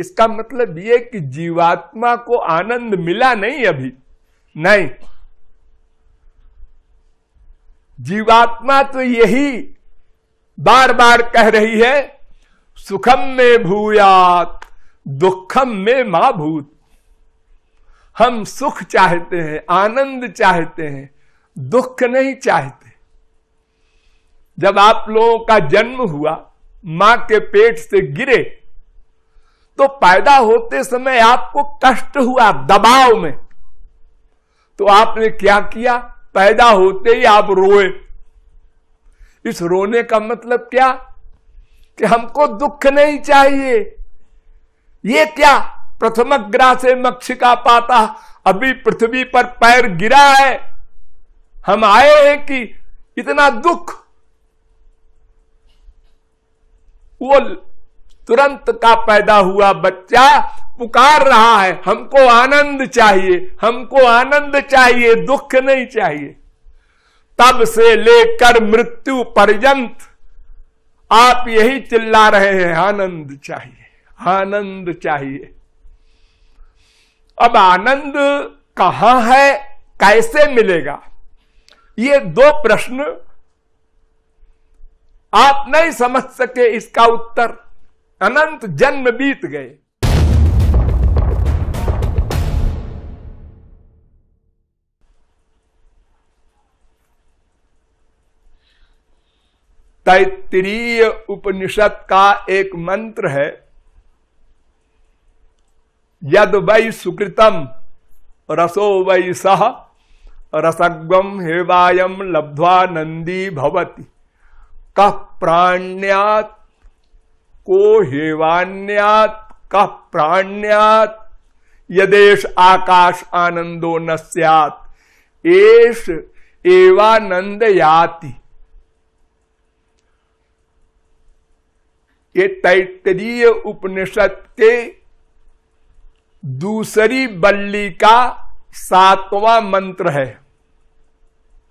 इसका मतलब ये कि जीवात्मा को आनंद मिला नहीं अभी नहीं जीवात्मा तो यही बार बार कह रही है सुखम में भूयात दुखम में मां भूत हम सुख चाहते हैं आनंद चाहते हैं दुख नहीं चाहते जब आप लोगों का जन्म हुआ मां के पेट से गिरे तो पैदा होते समय आपको कष्ट हुआ दबाव में तो आपने क्या किया पैदा होते ही आप रोए इस रोने का मतलब क्या कि हमको दुख नहीं चाहिए ये क्या प्रथम ग्रह से मक्षिका पाता अभी पृथ्वी पर पैर गिरा है हम आए हैं कि इतना दुख वो तुरंत का पैदा हुआ बच्चा पुकार रहा है हमको आनंद चाहिए हमको आनंद चाहिए दुख नहीं चाहिए तब से लेकर मृत्यु पर्यंत आप यही चिल्ला रहे हैं आनंद चाहिए आनंद चाहिए अब आनंद कहां है कैसे मिलेगा ये दो प्रश्न आप नहीं समझ सके इसका उत्तर अनंत जन्म बीत गए तैत्रीय उपनिषद का एक मंत्र है यद वै सुकृतम रसो वै सह रसग्वम हेवायम लब्ध्वा नंदी भवती कह प्राण्यात को हेवान्यात कह प्राण्यात यदेश आकाश आनंदो न सैत एश एवानंद याति ये तैतरीय उपनिषद के दूसरी बल्ली का सातवां मंत्र है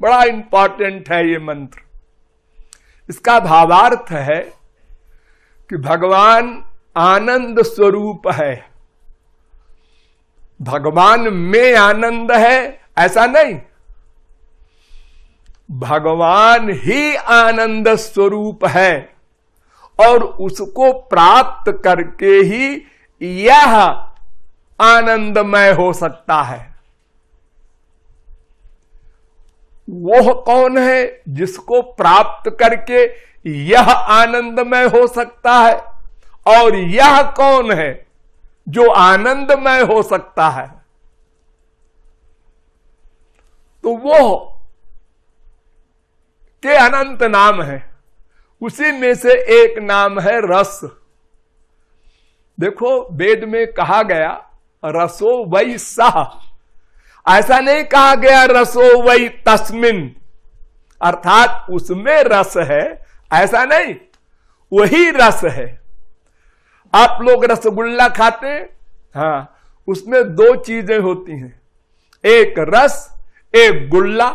बड़ा इंपॉर्टेंट है ये मंत्र इसका भावार्थ है कि भगवान आनंद स्वरूप है भगवान में आनंद है ऐसा नहीं भगवान ही आनंद स्वरूप है और उसको प्राप्त करके ही यह आनंदमय हो सकता है वह कौन है जिसको प्राप्त करके यह आनंदमय हो सकता है और यह कौन है जो आनंदमय हो सकता है तो वो के अनंत नाम है उसी में से एक नाम है रस देखो वेद में कहा गया रसो वही सह ऐसा नहीं कहा गया रसो वही तस्मिन अर्थात उसमें रस है ऐसा नहीं वही रस है आप लोग रसगुल्ला खाते हाँ उसमें दो चीजें होती हैं एक रस एक गुल्ला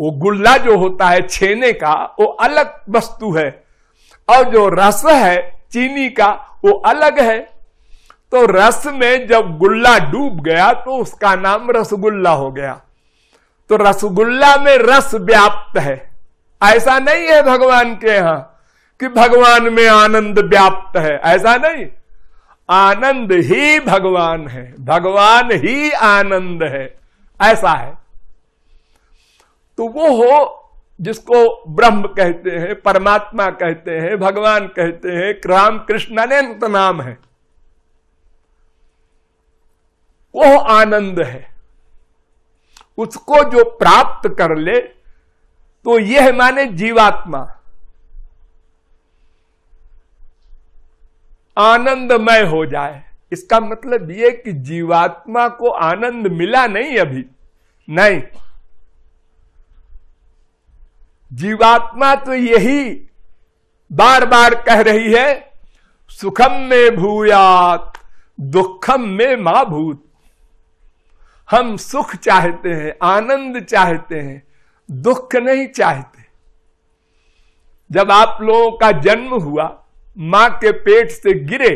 वो गुल्ला जो होता है छेने का वो अलग वस्तु है और जो रस है चीनी का वो अलग है तो रस में जब गुल्ला डूब गया तो उसका नाम रसगुल्ला हो गया तो रसगुल्ला में रस व्याप्त है ऐसा नहीं है भगवान के यहां कि भगवान में आनंद व्याप्त है ऐसा नहीं आनंद ही भगवान है भगवान ही आनंद है ऐसा है तो वो हो जिसको ब्रह्म कहते हैं परमात्मा कहते हैं भगवान कहते हैं राम कृष्ण अनंत नाम है वो आनंद है उसको जो प्राप्त कर ले तो यह माने जीवात्मा आनंदमय हो जाए इसका मतलब यह कि जीवात्मा को आनंद मिला नहीं अभी नहीं जीवात्मा तो यही बार बार कह रही है सुखम में भूयात दुखम में मां भूत हम सुख चाहते हैं आनंद चाहते हैं दुख नहीं चाहते जब आप लोगों का जन्म हुआ मां के पेट से गिरे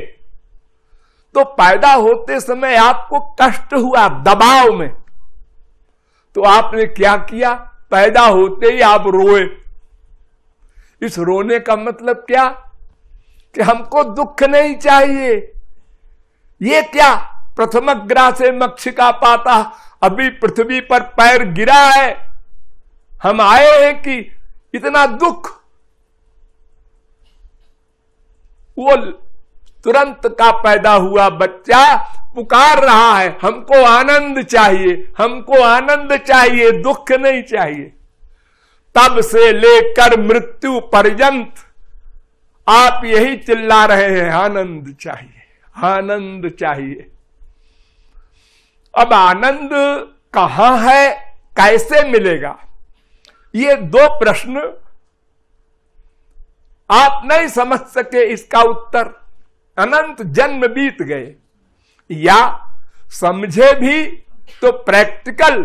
तो पैदा होते समय आपको कष्ट हुआ दबाव में तो आपने क्या किया पैदा होते ही आप रोए इस रोने का मतलब क्या कि हमको दुख नहीं चाहिए ये क्या प्रथम ग्रह से मक्षिका पाता अभी पृथ्वी पर पैर गिरा है हम आए हैं कि इतना दुख वो तुरंत का पैदा हुआ बच्चा पुकार रहा है हमको आनंद चाहिए हमको आनंद चाहिए दुख नहीं चाहिए तब से लेकर मृत्यु पर्यंत आप यही चिल्ला रहे हैं आनंद चाहिए आनंद चाहिए अब आनंद कहां है कैसे मिलेगा ये दो प्रश्न आप नहीं समझ सके इसका उत्तर अनंत जन्म बीत गए या समझे भी तो प्रैक्टिकल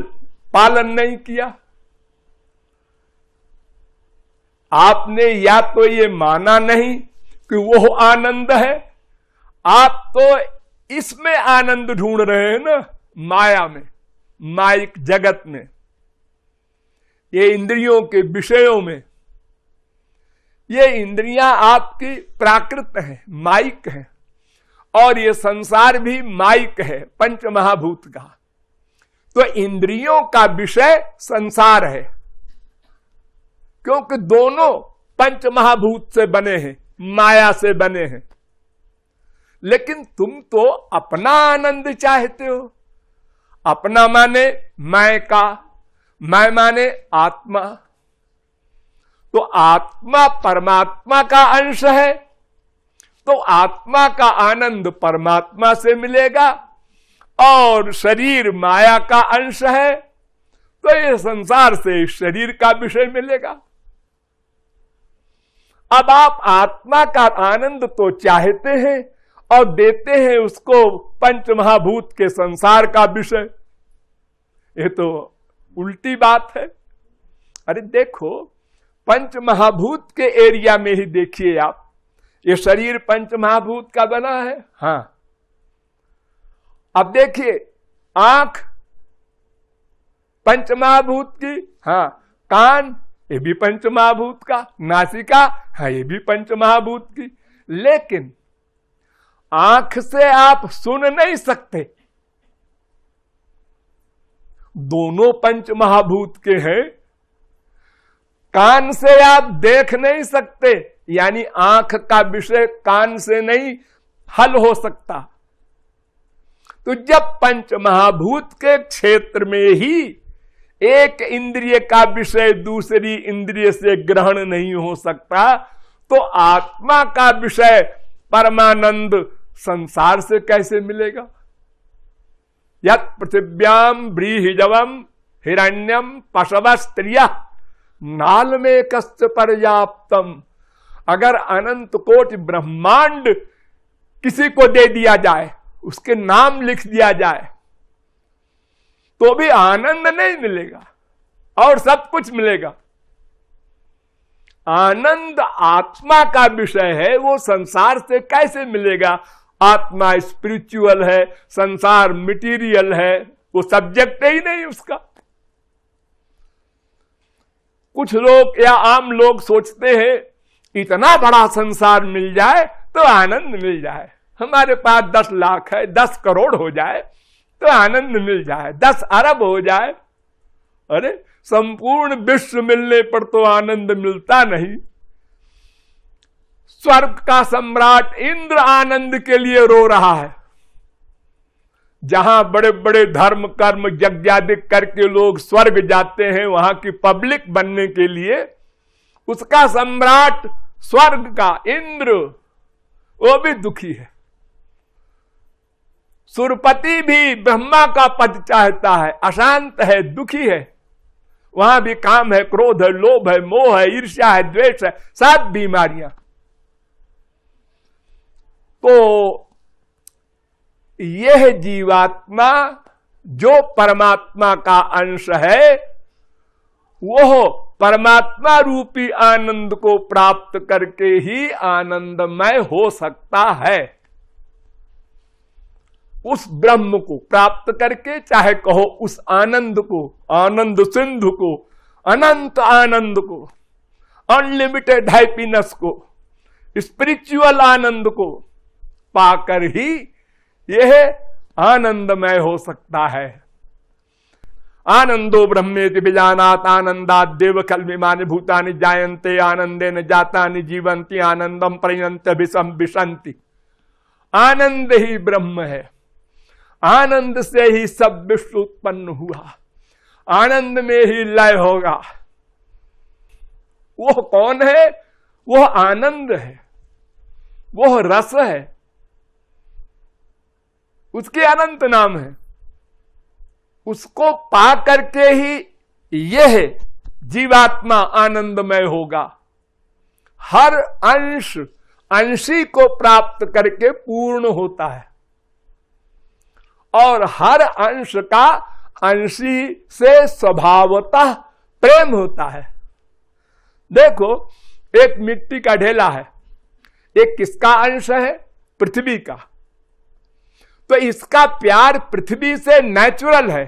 पालन नहीं किया आपने या तो ये माना नहीं कि वो आनंद है आप तो इसमें आनंद ढूंढ रहे हैं ना माया में माइक जगत में ये इंद्रियों के विषयों में ये इंद्रियां आपकी प्राकृत है माइक है और ये संसार भी माइक है पंच महाभूत का तो इंद्रियों का विषय संसार है क्योंकि दोनों पंच महाभूत से बने हैं माया से बने हैं लेकिन तुम तो अपना आनंद चाहते हो अपना माने मैं का मैं माने आत्मा तो आत्मा परमात्मा का अंश है तो आत्मा का आनंद परमात्मा से मिलेगा और शरीर माया का अंश है तो ये संसार से शरीर का विषय मिलेगा अब आप आत्मा का आनंद तो चाहते हैं और देते हैं उसको पंच महाभूत के संसार का विषय ये तो उल्टी बात है अरे देखो पंच महाभूत के एरिया में ही देखिए आप ये शरीर पंच महाभूत का बना है हाँ अब देखिए आंख पंच महाभूत की हाँ कान ये भी पंच महाभूत का नासिका हाँ ये भी पंच महाभूत की लेकिन आंख से आप सुन नहीं सकते दोनों पंच महाभूत के हैं कान से आप देख नहीं सकते यानी आंख का विषय कान से नहीं हल हो सकता तो जब पंच महाभूत के क्षेत्र में ही एक इंद्रिय का विषय दूसरी इंद्रिय से ग्रहण नहीं हो सकता तो आत्मा का विषय परमानंद संसार से कैसे मिलेगा यृथिव्याम ब्रीहिजवम हिरण्यम पशव स्त्रिय नाल में कष्ट पर्याप्तम अगर अनंत कोट ब्रह्मांड किसी को दे दिया जाए उसके नाम लिख दिया जाए तो भी आनंद नहीं मिलेगा और सब कुछ मिलेगा आनंद आत्मा का विषय है वो संसार से कैसे मिलेगा आत्मा स्पिरिचुअल है संसार मटेरियल है वो सब्जेक्ट ही नहीं उसका कुछ लोग या आम लोग सोचते हैं इतना बड़ा संसार मिल जाए तो आनंद मिल जाए हमारे पास दस लाख है दस करोड़ हो जाए तो आनंद मिल जाए दस अरब हो जाए अरे संपूर्ण विश्व मिलने पर तो आनंद मिलता नहीं स्वर्ग का सम्राट इंद्र आनंद के लिए रो रहा है जहां बड़े बड़े धर्म कर्म यज्ञादिक करके लोग स्वर्ग जाते हैं वहां की पब्लिक बनने के लिए उसका सम्राट स्वर्ग का इंद्र वो भी दुखी है सुरपति भी ब्रह्मा का पद चाहता है अशांत है दुखी है वहां भी काम है क्रोध है लोभ है मोह है ईर्ष्या है द्वेष है सात बीमारियां तो यह जीवात्मा जो परमात्मा का अंश है वह परमात्मा रूपी आनंद को प्राप्त करके ही आनंदमय हो सकता है उस ब्रह्म को प्राप्त करके चाहे कहो उस आनंद को आनंद सिंधु को अनंत आनंद को अनलिमिटेड हैप्पीनेस को स्पिरिचुअल आनंद को पाकर ही यह आनंदमय हो सकता है आनंदो ब्रह्मेति बिजानात आनंदात देव कल विमान भूतानि जायंते आनंदे न जाता नि जीवंती आनंदम प्रयंत विषम विशंति आनंद ही ब्रह्म है आनंद से ही सब विश्व उत्पन्न हुआ आनंद में ही लय होगा वो कौन है वो आनंद है वो रस है उसके अनंत नाम है उसको पा करके ही यह जीवात्मा आनंदमय होगा हर अंश अंशी को प्राप्त करके पूर्ण होता है और हर अंश का अंशी से स्वभावतः प्रेम होता है देखो एक मिट्टी का ढेला है एक किसका अंश है पृथ्वी का तो इसका प्यार पृथ्वी से नेचुरल है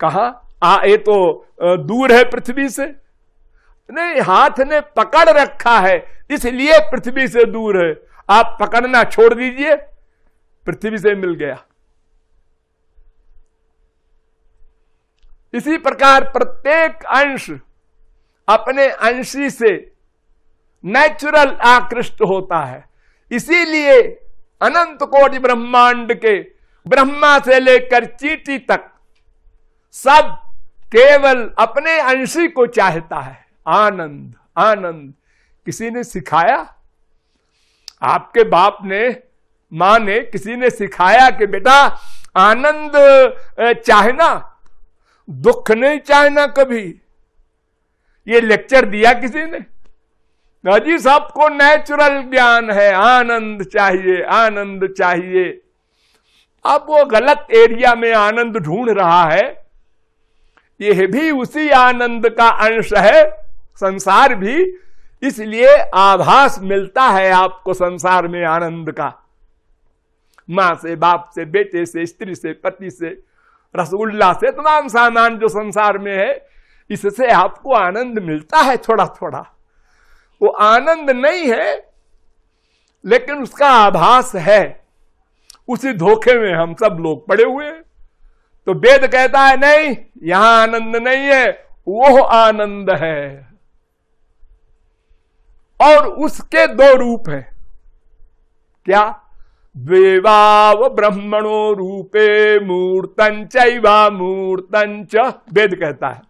कहा आ ये तो दूर है पृथ्वी से नहीं हाथ ने पकड़ रखा है इसलिए पृथ्वी से दूर है आप पकड़ना छोड़ दीजिए पृथ्वी से मिल गया इसी प्रकार प्रत्येक अंश अपने अंशी से नेचुरल आकृष्ट होता है इसीलिए अनंत कोटि ब्रह्मांड के ब्रह्मा से लेकर चीटी तक सब केवल अपने अंशी को चाहता है आनंद आनंद किसी ने सिखाया आपके बाप ने मां ने किसी ने सिखाया कि बेटा आनंद चाहना दुख नहीं चाहना कभी ये लेक्चर दिया किसी ने जी सबको नेचुरल ज्ञान है आनंद चाहिए आनंद चाहिए अब वो गलत एरिया में आनंद ढूंढ रहा है यह भी उसी आनंद का अंश है संसार भी इसलिए आभास मिलता है आपको संसार में आनंद का मां से बाप से बेटे से स्त्री से पति से रसगुल्ला से तमाम सामान जो संसार में है इससे आपको आनंद मिलता है थोड़ा थोड़ा वो आनंद नहीं है लेकिन उसका आभास है उसी धोखे में हम सब लोग पड़े हुए तो वेद कहता है नहीं यहां आनंद नहीं है वो आनंद है और उसके दो रूप हैं क्या द्वेवाव ब्रह्मणो रूपे मूर्तन चैवा मूर्तन च वेद कहता है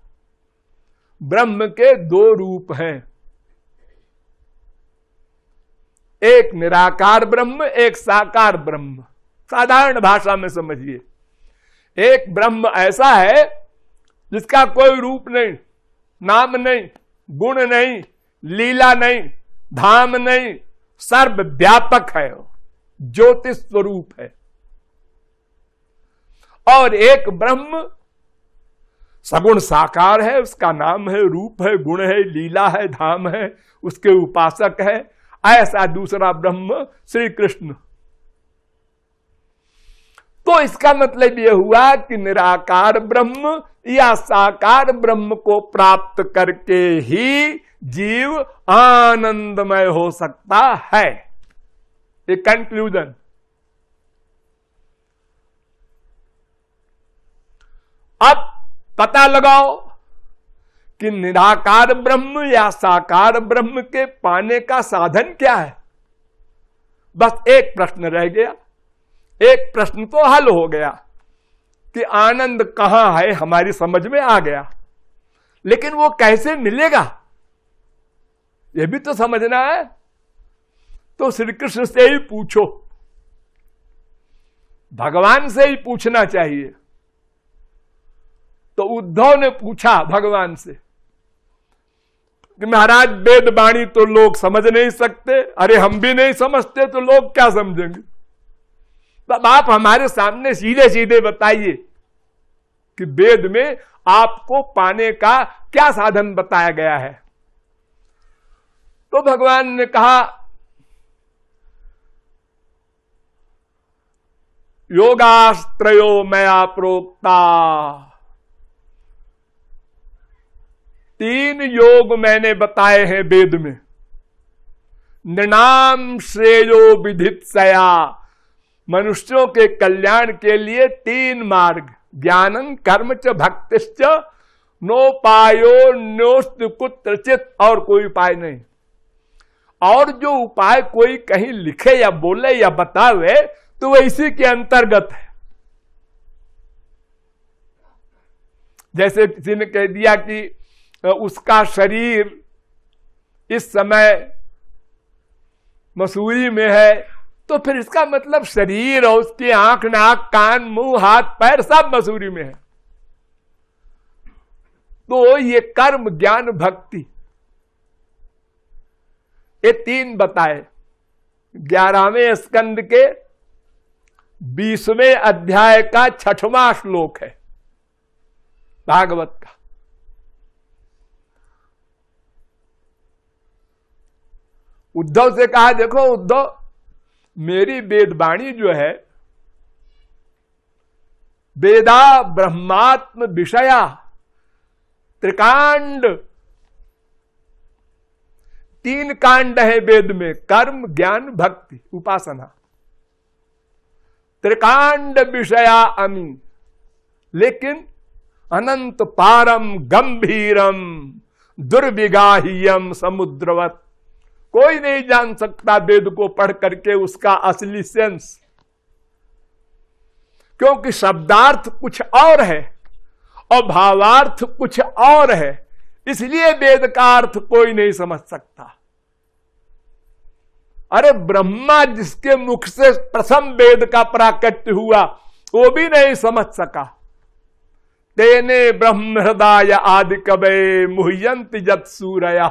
ब्रह्म के दो रूप हैं एक निराकार ब्रह्म एक साकार ब्रह्म साधारण भाषा में समझिए एक ब्रह्म ऐसा है जिसका कोई रूप नहीं नाम नहीं गुण नहीं लीला नहीं धाम नहीं सर्व व्यापक है ज्योतिष स्वरूप है और एक ब्रह्म सगुण साकार है उसका नाम है रूप है गुण है लीला है धाम है उसके उपासक है ऐसा दूसरा ब्रह्म श्री कृष्ण तो इसका मतलब यह हुआ कि निराकार ब्रह्म या साकार ब्रह्म को प्राप्त करके ही जीव आनंदमय हो सकता है ये कंक्लूजन अब पता लगाओ कि निराकार ब्रह्म या साकार ब्रह्म के पाने का साधन क्या है बस एक प्रश्न रह गया एक प्रश्न तो हल हो गया कि आनंद कहां है हमारी समझ में आ गया लेकिन वो कैसे मिलेगा ये भी तो समझना है तो श्री कृष्ण से ही पूछो भगवान से ही पूछना चाहिए तो उद्धव ने पूछा भगवान से कि महाराज वेद वाणी तो लोग समझ नहीं सकते अरे हम भी नहीं समझते तो लोग क्या समझेंगे तब आप हमारे सामने सीधे सीधे बताइए कि वेद में आपको पाने का क्या साधन बताया गया है तो भगवान ने कहा योगास्त्रो मया प्रोक्ता तीन योग मैंने बताए हैं वेद में निणाम श्रेयो विधित सया मनुष्यों के कल्याण के लिए तीन मार्ग ज्ञानं कर्म च भक्तिश्च नोपायो न्योस्त कुत्रचित और कोई उपाय नहीं और जो उपाय कोई कहीं लिखे या बोले या बतावे तो वह इसी के अंतर्गत है जैसे किसी ने कह दिया कि तो उसका शरीर इस समय मसूरी में है तो फिर इसका मतलब शरीर और उसकी आंख नाक कान मुंह हाथ पैर सब मसूरी में है तो ये कर्म ज्ञान भक्ति ये तीन बताए ग्यारहवें स्कंद के बीसवें अध्याय का छठवां श्लोक है भागवत का उद्धव से कहा देखो उद्धव मेरी वेदवाणी जो है वेदा ब्रह्मात्म विषया त्रिकांड तीन कांड है वेद में कर्म ज्ञान भक्ति उपासना त्रिकांड विषया अमी लेकिन अनंत पारम गंभीरम दुर्विगाह्यम समुद्रवत कोई नहीं जान सकता वेद को पढ़ करके उसका असली सेंस क्योंकि शब्दार्थ कुछ और है और भावार्थ कुछ और है इसलिए वेद का अर्थ कोई नहीं समझ सकता अरे ब्रह्मा जिसके मुख से प्रथम वेद का प्राकट्य हुआ वो भी नहीं समझ सका तेने ब्रह्म हृदय आदि कवे मुहयंत जत सूरया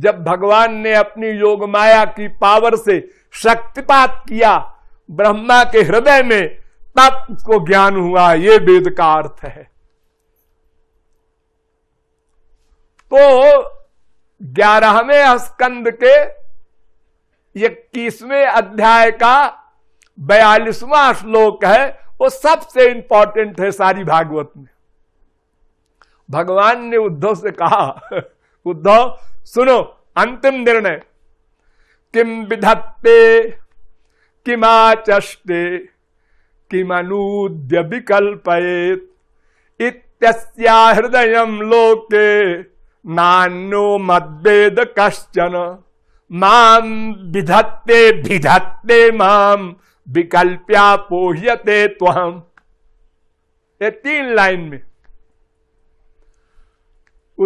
जब भगवान ने अपनी योग माया की पावर से शक्तिपात किया ब्रह्मा के हृदय में तब उसको ज्ञान हुआ ये वेद का अर्थ है तो ग्यारहवें स्कंद के इक्कीसवें अध्याय का बयालीसवां श्लोक है वो सबसे इंपॉर्टेंट है सारी भागवत में भगवान ने उद्धव से कहा उद्धव सुनो अंतिम निर्णय किम विधत्ते किमाचष्टे किमनूद्य विकल्पयेत इत्यस्या हृदय लोके नान्यो मतभेद कश्चन माम विधत्ते विधत्ते माम विकल्प्या पोह्यते त्वहम ये तीन लाइन में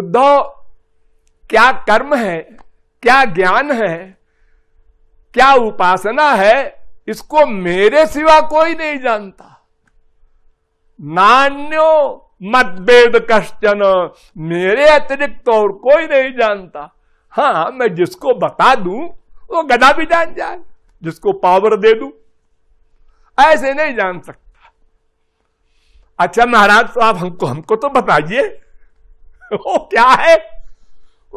उद्धव क्या कर्म है क्या ज्ञान है क्या उपासना है इसको मेरे सिवा कोई नहीं जानता नान्यो मतभेद कश्चन मेरे अतिरिक्त तो और कोई नहीं जानता हाँ मैं जिसको बता दू वो गधा भी जान जाए जिसको पावर दे दू ऐसे नहीं जान सकता अच्छा महाराज तो आप हमको हमको तो बताइए वो क्या है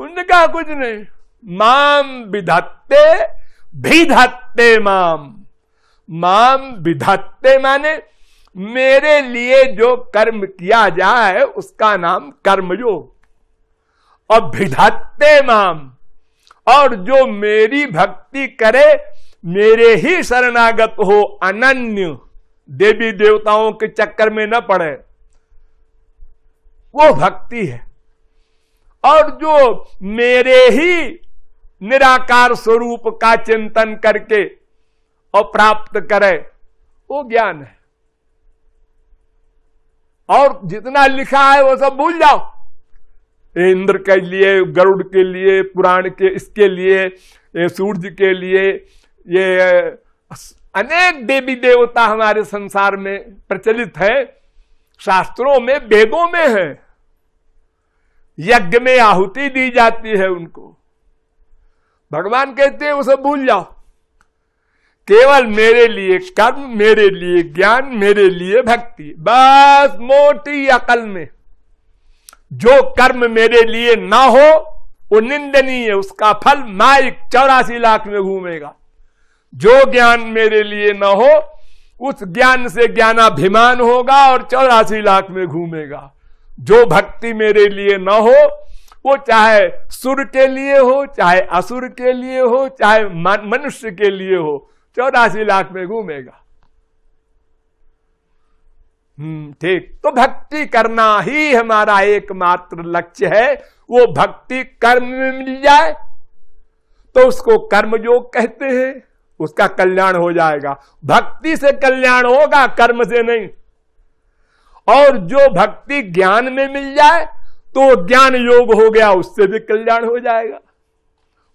उनने कहा कुछ नहीं माम विधाते भिधाते माम माम विधाते माने मेरे लिए जो कर्म किया जाए उसका नाम कर्मयोग और भिधाते माम और जो मेरी भक्ति करे मेरे ही शरणागत हो अनन्य देवी देवताओं के चक्कर में न पड़े वो भक्ति है और जो मेरे ही निराकार स्वरूप का चिंतन करके और प्राप्त करे वो ज्ञान है और जितना लिखा है वो सब भूल जाओ इंद्र के लिए गरुड़ के लिए पुराण के इसके लिए सूर्य के लिए ये अनेक देवी देवता हमारे संसार में प्रचलित है शास्त्रों में वेदों में है यज्ञ में आहुति दी जाती है उनको भगवान कहते हैं उसे भूल जाओ केवल मेरे लिए कर्म मेरे लिए ज्ञान मेरे लिए भक्ति बस मोटी अकल में जो कर्म मेरे लिए ना हो वो निंदनीय उसका फल माइक चौरासी लाख में घूमेगा जो ज्ञान मेरे लिए ना हो उस ज्ञान से ज्ञानाभिमान होगा और चौरासी लाख में घूमेगा जो भक्ति मेरे लिए न हो वो चाहे सुर के लिए हो चाहे असुर के लिए हो चाहे मनुष्य के लिए हो चौरासी लाख में घूमेगा हम्म, ठीक तो भक्ति करना ही हमारा एकमात्र लक्ष्य है वो भक्ति कर्म में मिल जाए तो उसको कर्म योग कहते हैं उसका कल्याण हो जाएगा भक्ति से कल्याण होगा कर्म से नहीं और जो भक्ति ज्ञान में मिल जाए तो ज्ञान योग हो गया उससे भी कल्याण हो जाएगा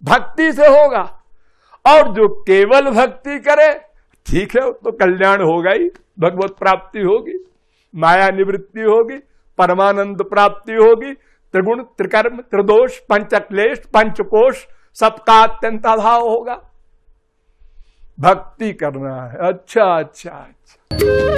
भक्ति से होगा और जो केवल भक्ति करे ठीक है तो कल्याण होगा ही भगवत प्राप्ति होगी माया निवृत्ति होगी परमानंद प्राप्ति होगी त्रिगुण त्रिकर्म त्रिदोष पंच अक्लेश पंचकोश सबका अत्यंत अभाव होगा भक्ति करना है अच्छा अच्छा अच्छा